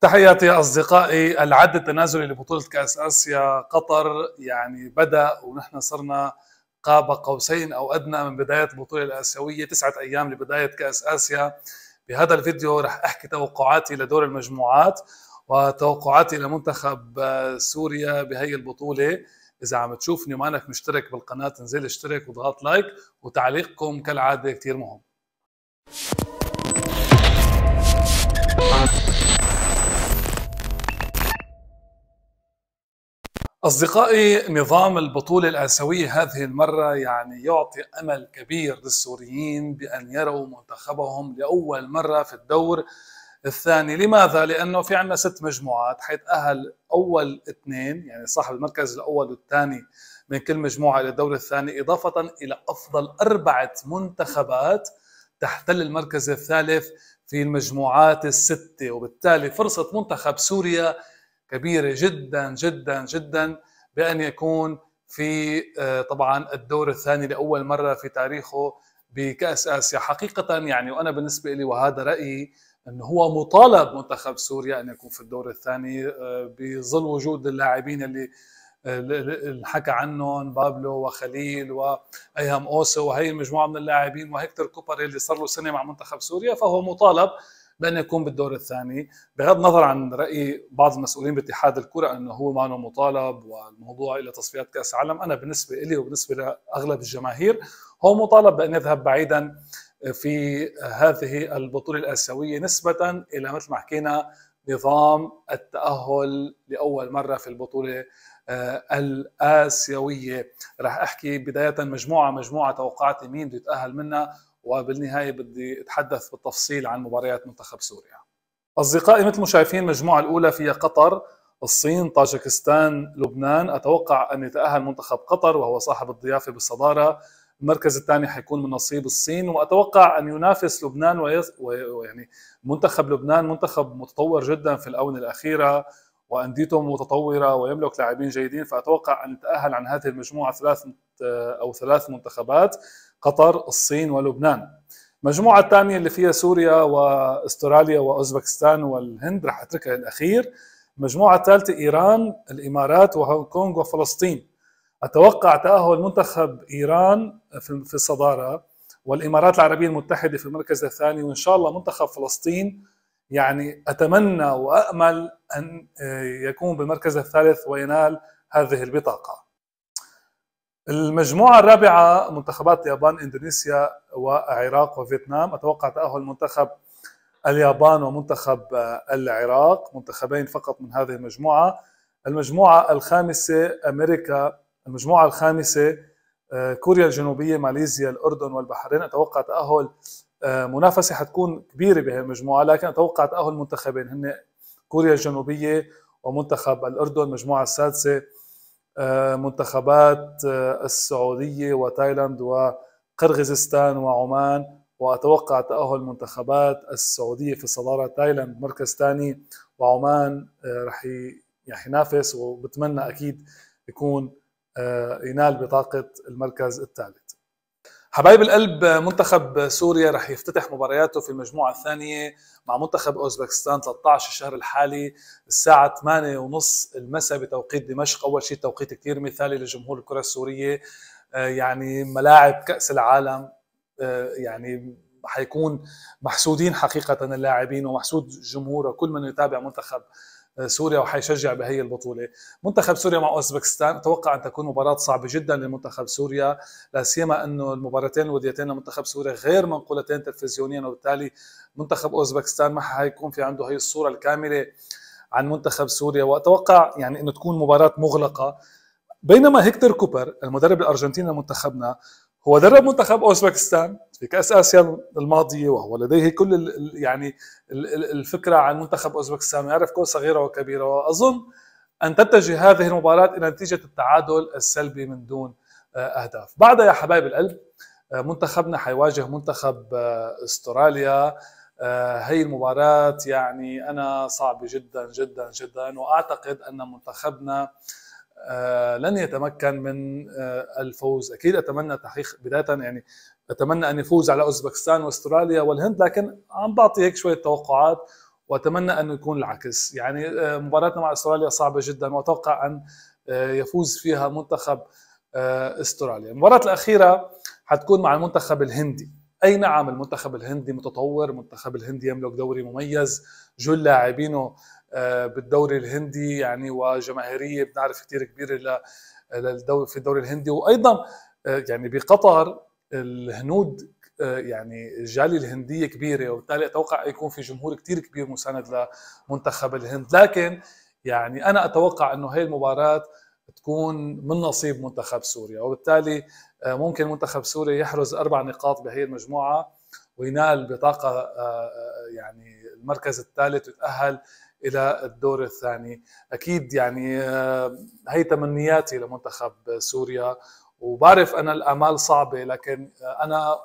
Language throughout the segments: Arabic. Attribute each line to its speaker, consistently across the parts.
Speaker 1: تحياتي أصدقائي العد التنازلي لبطولة كأس آسيا قطر يعني بدأ ونحن صرنا قاب قوسين أو أدنى من بداية البطولة الآسيوية تسعة أيام لبداية كأس آسيا بهذا الفيديو رح أحكي توقعاتي لدور المجموعات وتوقعاتي لمنتخب سوريا بهي البطولة إذا عم تشوفني ومانك مشترك بالقناة انزل اشترك واضغط لايك وتعليقكم كالعادة كثير مهم أصدقائي نظام البطولة الآسيوية هذه المرة يعني يعطي أمل كبير للسوريين بأن يروا منتخبهم لأول مرة في الدور الثاني لماذا؟ لأنه في عندنا ست مجموعات حيتأهل أول اثنين يعني صاحب المركز الأول والثاني من كل مجموعة إلى الدور الثاني إضافة إلى أفضل أربعة منتخبات تحتل المركز الثالث في المجموعات الستة وبالتالي فرصة منتخب سوريا كبيره جدا جدا جدا بان يكون في آه، طبعا الدور الثاني لاول مره في تاريخه بكاس اسيا حقيقه يعني وانا بالنسبه لي وهذا رايي انه هو مطالب منتخب سوريا ان يكون في الدور الثاني آه، بظل وجود اللاعبين اللي آه، الحكى عنهم بابلو وخليل وايهم اوسو وهي المجموعه من اللاعبين وهيكتور كوبر اللي صار له سنه مع منتخب سوريا فهو مطالب بان يكون بالدور الثاني بغض النظر عن راي بعض المسؤولين باتحاد الكره انه هو معنا مطالب والموضوع الى تصفيات كاس العالم انا بالنسبه لي وبالنسبه لاغلب الجماهير هو مطالب بان يذهب بعيدا في هذه البطوله الاسيويه نسبه الى مثل ما حكينا نظام التاهل لاول مره في البطوله آه، الآسيوية راح أحكي بداية مجموعة مجموعة توقعاتي مين بده يتأهل منها وبالنهاية بدي أتحدث بالتفصيل عن مباريات منتخب سوريا أصدقائي مثل ما شايفين المجموعة الأولى فيها قطر الصين طاجكستان لبنان أتوقع أن يتأهل منتخب قطر وهو صاحب الضيافة بالصدارة المركز الثاني حيكون من نصيب الصين واتوقع ان ينافس لبنان ويعني منتخب لبنان منتخب متطور جدا في الاونه الاخيره وانديته متطوره ويملك لاعبين جيدين فاتوقع ان يتاهل عن هذه المجموعه ثلاث او ثلاث منتخبات قطر الصين ولبنان المجموعه الثانيه اللي فيها سوريا واستراليا واوزبكستان والهند راح اتركها للاخير المجموعه الثالثه ايران الامارات وهونغ كونغ وفلسطين اتوقع تاهل منتخب ايران في الصداره والامارات العربيه المتحده في المركز الثاني وان شاء الله منتخب فلسطين يعني اتمنى وامل ان آه، يكون بالمركز الثالث وينال هذه البطاقه. المجموعه الرابعه منتخبات اليابان اندونيسيا والعراق وفيتنام اتوقع تاهل منتخب اليابان ومنتخب آه، العراق منتخبين فقط من هذه المجموعه المجموعه الخامسه امريكا المجموعه الخامسه آه، كوريا الجنوبيه ماليزيا الاردن والبحرين اتوقع تاهل آه، منافسه حتكون كبيره بهالمجموعه لكن اتوقع تاهل منتخبين هن كوريا الجنوبيه ومنتخب الاردن المجموعه السادسه آه، منتخبات السعوديه وتايلاند وقرغيزستان وعمان واتوقع تاهل منتخبات السعوديه في صداره تايلاند مركز ثاني وعمان رح ينافس وبتمنى اكيد يكون ينال آه، بطاقة المركز الثالث
Speaker 2: حبايب القلب
Speaker 1: منتخب سوريا رح يفتتح مبارياته في المجموعة الثانية مع منتخب أوزبكستان 13 الشهر الحالي الساعة 8 ونص المساء بتوقيت دمشق أول شيء توقيت كثير مثالي لجمهور الكرة السورية آه، يعني ملاعب كأس العالم آه، يعني حيكون محسودين حقيقة اللاعبين ومحسود جمهور وكل من يتابع منتخب سوريا وحيشجع بهي البطوله منتخب سوريا مع اوزبكستان اتوقع ان تكون مباراه صعبه جدا لمنتخب سوريا لا سيما انه المباراتين الوديتين لمنتخب سوريا غير منقولتين تلفزيونيا وبالتالي منتخب اوزبكستان ما حيكون في عنده هي الصوره الكامله عن منتخب سوريا واتوقع يعني انه تكون مباراه مغلقه بينما هيكتور كوبر المدرب الارجنتيني لمنتخبنا هو درب منتخب اوزبكستان في كاس اسيا الماضيه وهو لديه كل الـ يعني الـ الفكره عن منتخب اوزبكستان ويعرف كل صغيره وكبيره واظن ان تتجه هذه المباراه الى نتيجه التعادل السلبي من دون آه، اهداف بعدها يا حبايب القلب آه، منتخبنا حيواجه منتخب آه، استراليا هي المباراة يعني أنا صعبة جدا جدا جدا وأعتقد أن منتخبنا آه، لن يتمكن من آه، الفوز اكيد اتمنى تحقيق بدايه يعني اتمنى ان يفوز على اوزبكستان واستراليا والهند لكن عم بعطي هيك شويه توقعات واتمنى انه يكون العكس يعني آه، مباراتنا مع استراليا صعبه جدا واتوقع ان يفوز فيها منتخب استراليا المباراه الاخيره حتكون مع المنتخب الهندي اي نعم المنتخب الهندي متطور المنتخب الهندي يملك دوري مميز جل لاعبينه آه، بالدوري الهندي يعني وجماهيريه بنعرف كثير كبيره للدوري في الدوري الهندي وايضا آه، يعني بقطر الهنود آه، يعني الجاليه الهنديه كبيره وبالتالي اتوقع يكون في جمهور كثير كبير مساند لمنتخب الهند لكن يعني انا اتوقع انه هي المباراه تكون من نصيب منتخب سوريا وبالتالي ممكن منتخب سوريا يحرز اربع نقاط بهي المجموعه وينال بطاقه يعني المركز الثالث ويتاهل الى الدور الثاني اكيد يعني آه، هي تمنياتي لمنتخب سوريا وبعرف انا الامال صعبه لكن آه، انا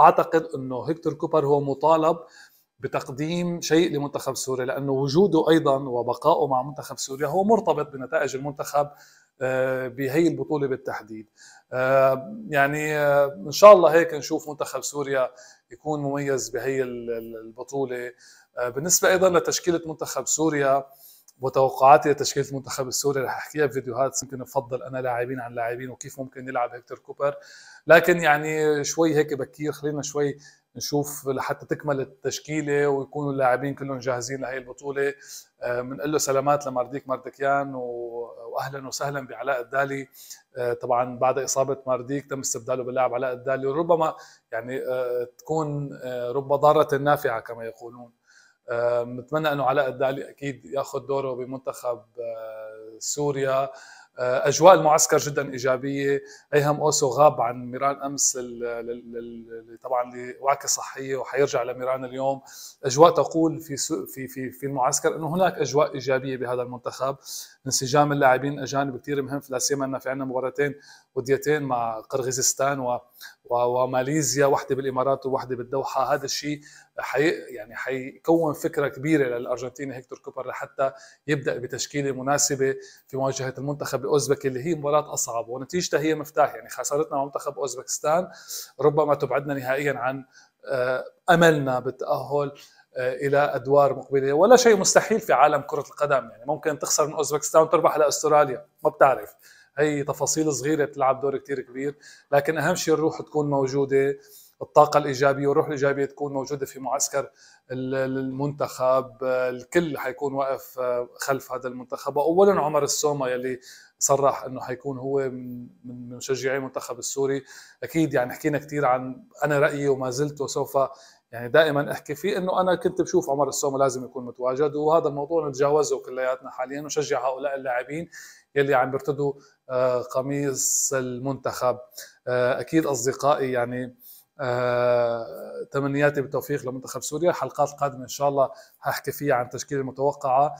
Speaker 1: اعتقد انه هيكتور كوبر هو مطالب بتقديم شيء لمنتخب سوريا لانه وجوده ايضا وبقائه مع منتخب سوريا هو مرتبط بنتائج المنتخب آه، بهي البطوله بالتحديد يعني ان شاء الله هيك نشوف منتخب سوريا يكون مميز بهي البطوله آه، بالنسبه ايضا لتشكيله منتخب سوريا وتوقعاتي لتشكيله المنتخب السوري رح احكيها بفيديوهات يمكن افضل انا لاعبين عن لاعبين وكيف ممكن يلعب هيكتور كوبر لكن يعني شوي هيك بكير خلينا شوي نشوف لحتى تكمل التشكيله ويكونوا اللاعبين كلهم جاهزين لهي البطوله بنقول آه، له سلامات لمارديك مارديكيان واهلا وسهلا بعلاء الدالي آه، طبعا بعد اصابه مارديك تم استبداله باللاعب علاء الدالي وربما يعني تكون رب ضاره نافعه كما يقولون بتمنى انه علاء الدالي اكيد ياخذ دوره بمنتخب آه، سوريا آه، اجواء المعسكر جدا ايجابيه ايهم اوسو غاب عن ميران امس لل... طبعا لوعكه صحيه وحيرجع لميران اليوم اجواء تقول في سو... في في في المعسكر انه هناك اجواء ايجابيه بهذا المنتخب انسجام اللاعبين الاجانب كثير مهم لا سيما انه في عندنا مباراتين وديتين مع قرغيزستان و... و... وماليزيا واحده بالامارات وواحده بالدوحه هذا الشيء حي يعني حيكون فكره كبيره للارجنتيني هيكتور كوبر لحتى يبدا بتشكيله مناسبه في مواجهه المنتخب الاوزبكي اللي هي مباراه اصعب ونتيجتها هي مفتاح يعني خسارتنا مع منتخب اوزبكستان ربما تبعدنا نهائيا عن آه، املنا بالتاهل آه، الى ادوار مقبله ولا شيء مستحيل في عالم كره القدم يعني ممكن تخسر من اوزبكستان وتربح لاستراليا ما بتعرف هي تفاصيل صغيره بتلعب دور كثير كبير لكن اهم شيء الروح تكون موجوده الطاقه الايجابيه والروح الايجابيه تكون موجوده في معسكر المنتخب الكل حيكون واقف آه، خلف هذا المنتخب اولا عمر السومه يلي صرح انه حيكون هو من مشجعي المنتخب السوري اكيد يعني حكينا كثير عن انا رايي وما زلت وسوف يعني دائما احكي فيه انه انا كنت بشوف عمر السومه لازم يكون متواجد وهذا الموضوع نتجاوزه كلياتنا حاليا ونشجع هؤلاء اللاعبين يلي عم بيرتدوا آه، قميص المنتخب آه، اكيد اصدقائي يعني آه، تمنياتي بالتوفيق لمنتخب سوريا الحلقات القادمه ان شاء الله هحكي فيها عن التشكيله المتوقعه